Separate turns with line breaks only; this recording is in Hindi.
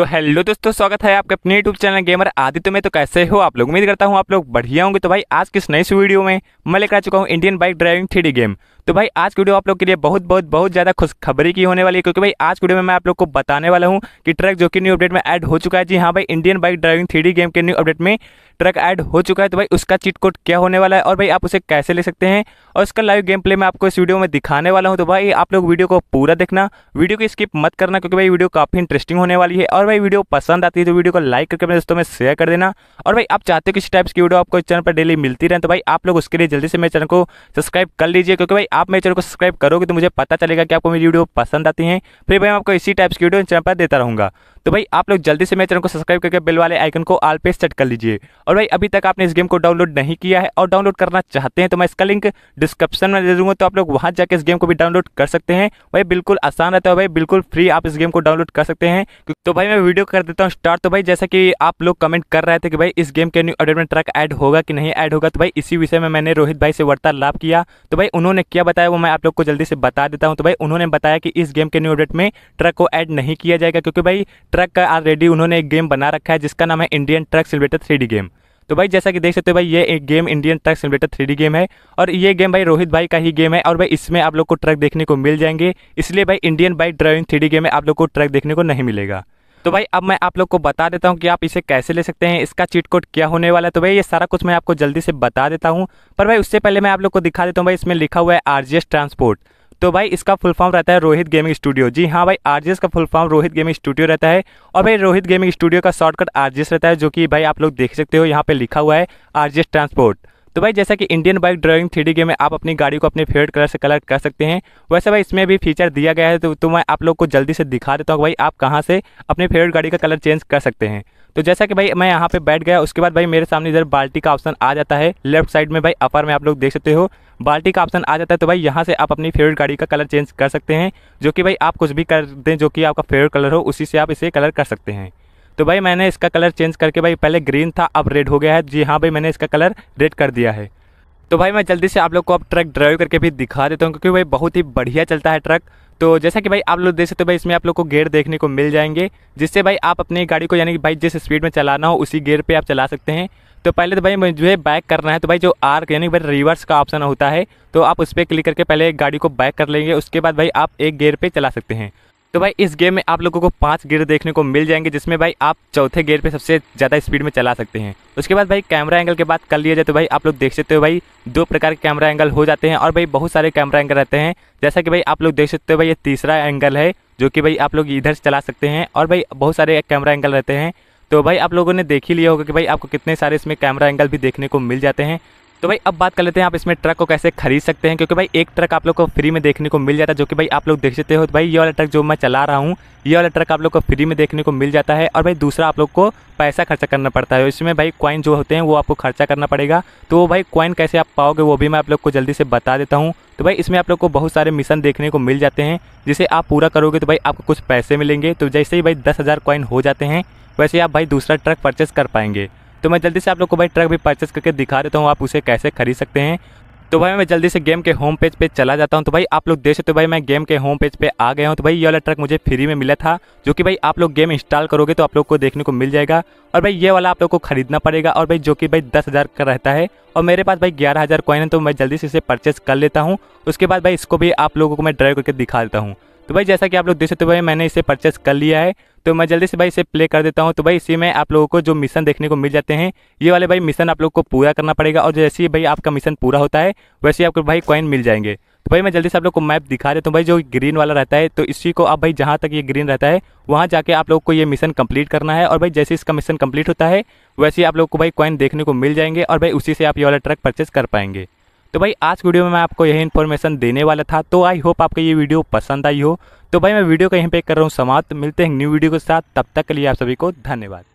तो हेलो दोस्तों स्वागत है आपके अपने यूट्यूब चैनल गेमर आदित्य में तो कैसे हो आप लोग उम्मीद करता हूँ आप लोग बढ़िया होंगे तो भाई आज किस नई वीडियो में मैं लेकर आ चुका हूँ Indian bike driving three game तो भाई आज की वीडियो आप लोग के लिए बहुत बहुत बहुत ज़्यादा खुशखबरी की होने वाली है क्योंकि भाई आज की वीडियो में मैं आप लोग को बताने वाला हूँ कि ट्रक जो कि न्यू अपडेट में ऐड हो चुका है जी हाँ भाई Indian bike driving three game के न्यू अपडेट में ट्रक ऐड हो चुका है तो भाई उसका चीट कोड क्या होने वाला है और भाई आप उसे कैसे ले सकते हैं और उसका लाइव गेम प्ले मैं आपको इस वीडियो में दिखाने वाला हूँ तो भाई आप लोग वीडियो को पूरा देखना वीडियो को स्किप मत करना क्योंकि भाई वीडियो काफ़ी इंटरेस्टिंग होने वाली है और भाई वीडियो पसंद आती है तो वीडियो को लाइक करके मेरे दोस्तों में शेयर कर देना और भाई आप चाहते हो किसी टाइप्स की वीडियो आपको चैनल पर डेली मिलती रहे तो भाई आप लोग उसके लिए जल्दी से मेरे चैनल को सब्सक्राइब कर लीजिए क्योंकि भाई आप मेरे चैनल को सब्सक्राइब करोगे तो मुझे पता चलेगा कि आपको मेरी वीडियो पसंद आती है फिर भाई मैं आपको इसी टाइप की वीडियो चैनल पर देता रहूँगा तो भाई आप लोग जल्दी से मेरे चैनल को सब्सक्राइब करके बिल वाले आइकन को आल पे सेट कर लीजिए और भाई अभी तक आपने इस गेम को डाउनलोड नहीं किया है और डाउनलोड करना चाहते हैं तो मैं इसका लिंक डिस्क्रिप्शन में दे दूंगा तो आप लोग वहाँ जाकर इस गेम को भी डाउनलोड कर सकते हैं भाई बिल्कुल आसान रहता है भाई बिल्कुल फ्री आप इस गेम को डाउनलोड कर सकते हैं तो भाई मैं वीडियो कर देता हूँ स्टार्ट तो भाई जैसा कि आप लोग कमेंट कर रहे थे कि भाई इस गेम के न्यू अपडेट में ट्रक ऐड होगा कि नहीं ऐड होगा तो भाई इसी विषय में मैंने रोहित भाई से वार्तालाप किया तो भाई उन्होंने क्या बताया वो मैं आप लोग को जल्दी से बता देता हूँ तो भाई उन्होंने बताया कि इस गेम के न्यू अपडेट में ट्रक को ऐड नहीं किया जाएगा क्योंकि भाई ट्रक का ऑलरेडी उन्होंने एक गेम बना रखा है जिसका नाम है Indian truck simulator three game तो भाई जैसा कि देख सकते हो भाई ये एक game Indian truck simulator three game है और ये गेम भाई रोहित भाई का ही गेम है और भाई इसमें आप लोग को ट्रक देखने को मिल जाएंगे इसलिए भाई Indian bike driving three game में आप लोग को ट्रक देखने को नहीं मिलेगा तो भाई अब मैं आप लोग को बता देता हूँ कि आप इसे कैसे ले सकते हैं इसका चीट कोड क्या होने वाला है तो भाई ये सारा कुछ मैं आपको जल्दी से बता देता हूँ पर भाई उससे पहले मैं आप लोग को दिखा देता हूँ भाई इसमें लिखा हुआ है आर ट्रांसपोर्ट तो भाई इसका फुल फॉर्म रहता है रोहित गेमिंग स्टूडियो जी हाँ भाई आरजीएस का full form Rohit gaming studio रहता है और भाई रोहित गेमिंग स्टूडियो का शॉर्टकट आरजीएस रहता है जो कि भाई आप लोग देख सकते हो यहाँ पे लिखा हुआ है आरजीएस ट्रांसपोर्ट तो भाई जैसा कि Indian bike driving three game में आप अपनी गाड़ी को अपने फेवरेट कलर से कलर कर सकते हैं वैसे भाई इसमें भी फीचर दिया गया है तो, तो मैं आप लोग को जल्दी से दिखा देता हूँ भाई आप कहाँ से अपने फेवरेट गाड़ी का कलर चेंज कर सकते हैं तो जैसा कि भाई मैं यहाँ पे बैठ गया उसके बाद भाई मेरे सामने इधर बाल्टी का ऑप्शन आ जाता है लेफ्ट साइड में भाई अपर में आप लोग देख सकते हो बाल्टी का ऑप्शन आ जाता है तो भाई यहाँ से आप अपनी फेवरेट गाड़ी का कलर चेंज कर सकते हैं जो कि भाई आप कुछ भी कर दें जो कि आपका फेवरेट कलर हो उसी से आप इसे कलर कर सकते हैं तो भाई मैंने इसका कलर चेंज करके भाई पहले ग्रीन था अब रेड हो गया है जी हाँ भाई मैंने इसका कलर रेड कर दिया है तो भाई मैं जल्दी से आप लोग को अब ट्रक ड्राइव करके भी दिखा देता हूँ क्योंकि भाई बहुत ही बढ़िया चलता है ट्रक तो जैसा कि भाई आप लोग देख सकते हो भाई इसमें आप लोग को गेयर देखने को मिल जाएंगे जिससे भाई आप अपनी गाड़ी को यानी कि भाई जिस स्पीड में चलाना हो उसी गेयर पे आप चला सकते हैं तो पहले तो भाई मुझे बैक करना है तो भाई जो आर यानी भाई रिवर्स का ऑप्शन होता है तो आप उस पर क्लिक करके पहले गाड़ी को बैक कर लेंगे उसके बाद भाई आप एक गेयर पे चला सकते हैं तो भाई इस गेम में आप लोगों को पांच गियर देखने को मिल जाएंगे जिसमें भाई आप चौथे गियर पे सबसे ज़्यादा स्पीड में चला सकते हैं उसके बाद भाई कैमरा एंगल की बात कर लिया जाए तो भाई आप लोग देख सकते हो भाई दो प्रकार के कैमरा एंगल हो जाते हैं और भाई बहुत सारे कैमरा एंगल रहते हैं जैसा कि भाई आप लोग देख सकते हो भाई ये तीसरा एंगल है जो कि भाई आप लोग इधर से चला सकते हैं और भाई बहुत सारे कैमरा एंगल रहते हैं तो भाई आप लोगों ने देख ही लिया होगा कि भाई आपको कितने सारे इसमें कैमरा एंगल भी देखने को मिल जाते हैं तो भाई अब बात कर लेते हैं आप इसमें ट्रक को कैसे खरीद सकते हैं क्योंकि भाई एक ट्रक आप लोग को फ्री में देखने को मिल जाता है जो कि भाई आप लोग देख सकते हो तो भाई ये वाला ट्रक जो मैं चला रहा हूँ ये वाला ट्रक आप लोग को फ्री में देखने को मिल जाता है और भाई दूसरा आप लोग को पैसा खर्चा करना पड़ता है इसमें भाई कॉइन जो होते हैं वो आपको खर्चा करना पड़ेगा तो वो भाई कॉइन कैसे आप पाओगे वो भी मैं आप लोग को जल्दी से बता देता हूँ तो भाई इसमें आप लोग को बहुत सारे मिशन देखने को मिल जाते हैं जिसे आप पूरा करोगे तो भाई आपको कुछ पैसे मिलेंगे तो जैसे ही भाई दस हज़ार कॉइन हो जाते हैं वैसे आप भाई दूसरा ट्रक परचेस कर पाएंगे तो मैं जल्दी से आप लोग को भाई ट्रक भी परचेस करके दिखा देता हूँ आप उसे कैसे खरीद सकते हैं तो भाई मैं जल्दी से गेम के होम पेज पे चला जाता हूँ तो भाई आप लोग देख सकते हो भाई मैं गेम के होम पेज पे आ गया हूँ तो भाई ये वाला ट्रक मुझे फ्री में मिला था जो कि भाई आप लोग गेम इंस्टॉल करोगे तो आप लोग को देखने को मिल जाएगा और भाई ये वाला आप लोग को खरीदना पड़ेगा और भाई जो कि भाई दस हज़ार का रहता है और मेरे पास भाई ग्यारह हज़ार कॉइन है तो मैं जल्दी से इसे परचेस कर लेता हूँ उसके बाद भाई इसको भी आप लोगों को मैं ड्राइव करके दिखा देता हूँ तो भाई जैसा कि आप लोग देख सकते हो भाई मैंने इसे परचेस कर लिया है तो मैं जल्दी से भाई इसे प्ले कर देता हूँ तो भाई इसी में आप लोगों को जो मिशन देखने को मिल जाते हैं ये वाले भाई मिशन आप लोग को पूरा करना पड़ेगा और जैसे ही भाई आपका मिशन पूरा होता है वैसे ही आपको भाई कॉइन मिल जाएंगे तो भाई मैं जल्दी से आप लोग को मैप दिखा देता हूँ भाई जो ग्रीन वाला रहता है तो इसी को आप भाई जहाँ तक ये ग्रीन रहता है वहाँ जाके आप लोग को ये मिशन कम्प्लीट करना है और भाई जैसे इसका मिशन कम्प्लीट होता है वैसे ही आप लोग को भाई कॉइन देखने को मिल जाएंगे और भाई उसी से आप ये वाला ट्रक परचेस कर पाएंगे तो भाई आज वीडियो में मैं आपको यही इन्फॉर्मेशन देने वाला था तो आई होप आपको ये वीडियो पसंद आई हो तो भाई मैं वीडियो का यहीं पे कर रहा हूँ समाप्त मिलते हैं न्यू वीडियो के साथ तब तक के लिए आप सभी को धन्यवाद